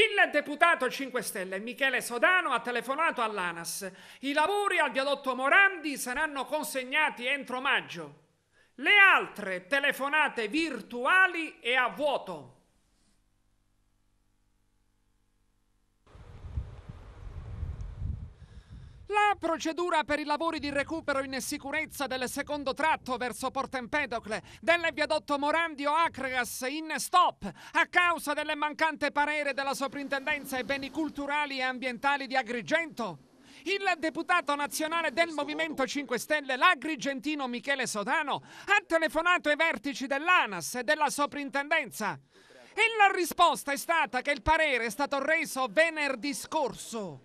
Il deputato 5 Stelle Michele Sodano ha telefonato all'ANAS. I lavori al viadotto Morandi saranno consegnati entro maggio. Le altre telefonate virtuali e a vuoto. procedura per i lavori di recupero in sicurezza del secondo tratto verso Porto Empedocle del viadotto Morandio Acregas in stop a causa del mancante parere della Soprintendenza ai beni culturali e ambientali di Agrigento. Il deputato nazionale del Movimento 5 Stelle, l'agrigentino Michele Sodano, ha telefonato ai vertici dell'ANAS e della Soprintendenza. E la risposta è stata che il parere è stato reso venerdì scorso.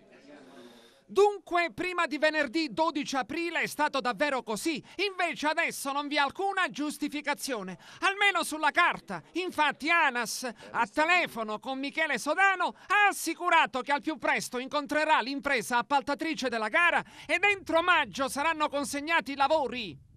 Dunque, prima di venerdì 12 aprile è stato davvero così, invece adesso non vi è alcuna giustificazione, almeno sulla carta. Infatti ANAS, a telefono con Michele Sodano, ha assicurato che al più presto incontrerà l'impresa appaltatrice della gara e entro maggio saranno consegnati i lavori.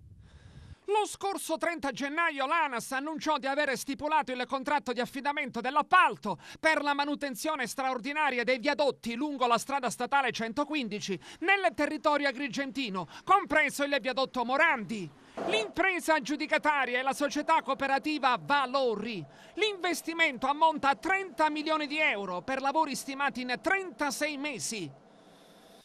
Lo scorso 30 gennaio l'ANAS annunciò di avere stipulato il contratto di affidamento dell'appalto per la manutenzione straordinaria dei viadotti lungo la strada statale 115 nel territorio agrigentino, compreso il viadotto Morandi. L'impresa aggiudicataria è la società cooperativa Valori. L'investimento ammonta a 30 milioni di euro per lavori stimati in 36 mesi.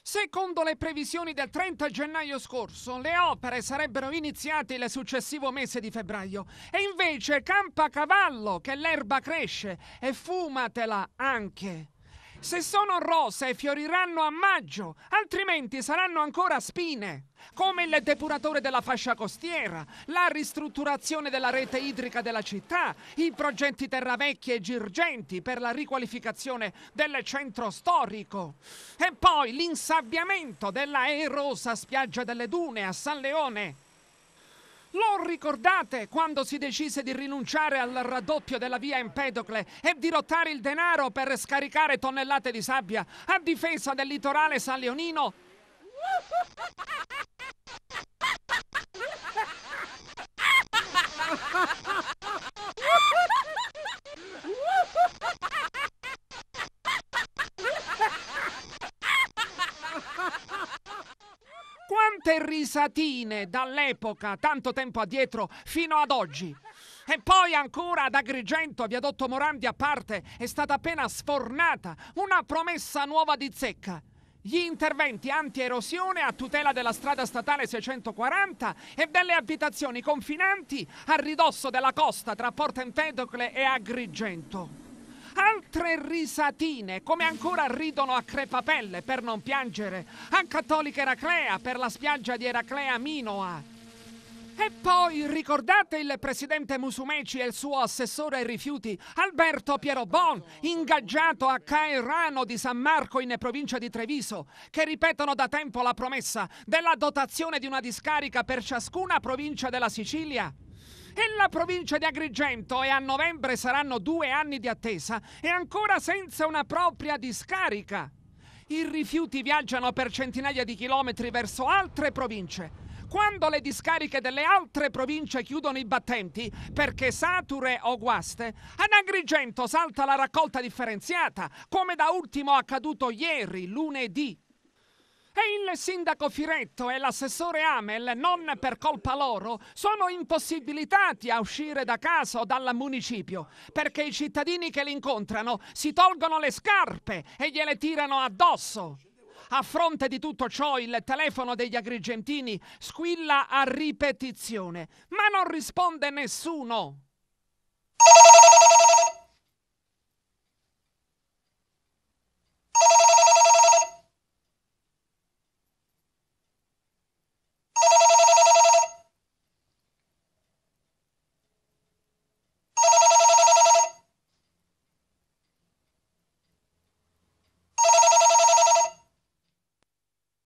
Secondo le previsioni del 30 gennaio scorso, le opere sarebbero iniziate il successivo mese di febbraio e invece campa cavallo che l'erba cresce e fumatela anche se sono rosee fioriranno a maggio, altrimenti saranno ancora spine. Come il depuratore della fascia costiera, la ristrutturazione della rete idrica della città, i progetti terravecchi e girgenti per la riqualificazione del centro storico. E poi l'insabbiamento della erosa spiaggia delle dune a San Leone. Lo ricordate quando si decise di rinunciare al raddoppio della via Empedocle e di rottare il denaro per scaricare tonnellate di sabbia a difesa del litorale San Leonino? salleonino? tante risatine dall'epoca, tanto tempo addietro, fino ad oggi. E poi ancora ad Agrigento, viadotto Morandi a parte, è stata appena sfornata una promessa nuova di zecca. Gli interventi anti-erosione a tutela della strada statale 640 e delle abitazioni confinanti a ridosso della costa tra Porto Empedocle e Agrigento altre risatine, come ancora ridono a crepapelle per non piangere, a Cattolica Eraclea per la spiaggia di Eraclea Minoa. E poi ricordate il presidente Musumeci e il suo assessore ai rifiuti, Alberto Pierobon, ingaggiato a Caerano di San Marco in provincia di Treviso, che ripetono da tempo la promessa della dotazione di una discarica per ciascuna provincia della Sicilia e la provincia di Agrigento e a novembre saranno due anni di attesa e ancora senza una propria discarica. I rifiuti viaggiano per centinaia di chilometri verso altre province. Quando le discariche delle altre province chiudono i battenti perché sature o guaste, ad Agrigento salta la raccolta differenziata, come da ultimo accaduto ieri, lunedì. E il sindaco Firetto e l'assessore Amel, non per colpa loro, sono impossibilitati a uscire da casa o dal municipio, perché i cittadini che li incontrano si tolgono le scarpe e gliele tirano addosso. A fronte di tutto ciò il telefono degli agrigentini squilla a ripetizione, ma non risponde nessuno.